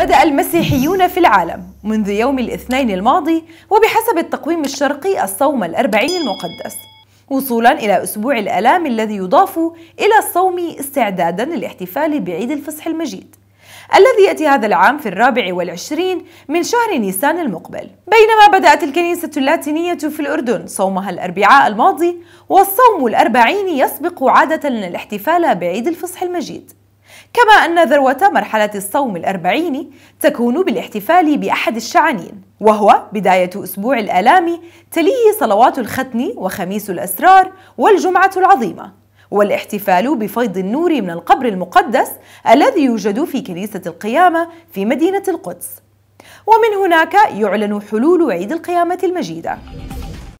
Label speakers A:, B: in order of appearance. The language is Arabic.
A: بدأ المسيحيون في العالم منذ يوم الاثنين الماضي وبحسب التقويم الشرقي الصوم الأربعين المقدس وصولا إلى أسبوع الآلام الذي يضاف إلى الصوم استعدادا للاحتفال بعيد الفصح المجيد الذي يأتي هذا العام في الرابع والعشرين من شهر نيسان المقبل بينما بدأت الكنيسة اللاتينية في الأردن صومها الأربعاء الماضي والصوم الأربعين يسبق عادة الاحتفال بعيد الفصح المجيد كما أن ذروة مرحلة الصوم الأربعيني تكون بالاحتفال بأحد الشعانين وهو بداية أسبوع الآلام تليه صلوات الختن وخميس الأسرار والجمعة العظيمة والاحتفال بفيض النور من القبر المقدس الذي يوجد في كنيسة القيامة في مدينة القدس ومن هناك يعلن حلول عيد القيامة المجيدة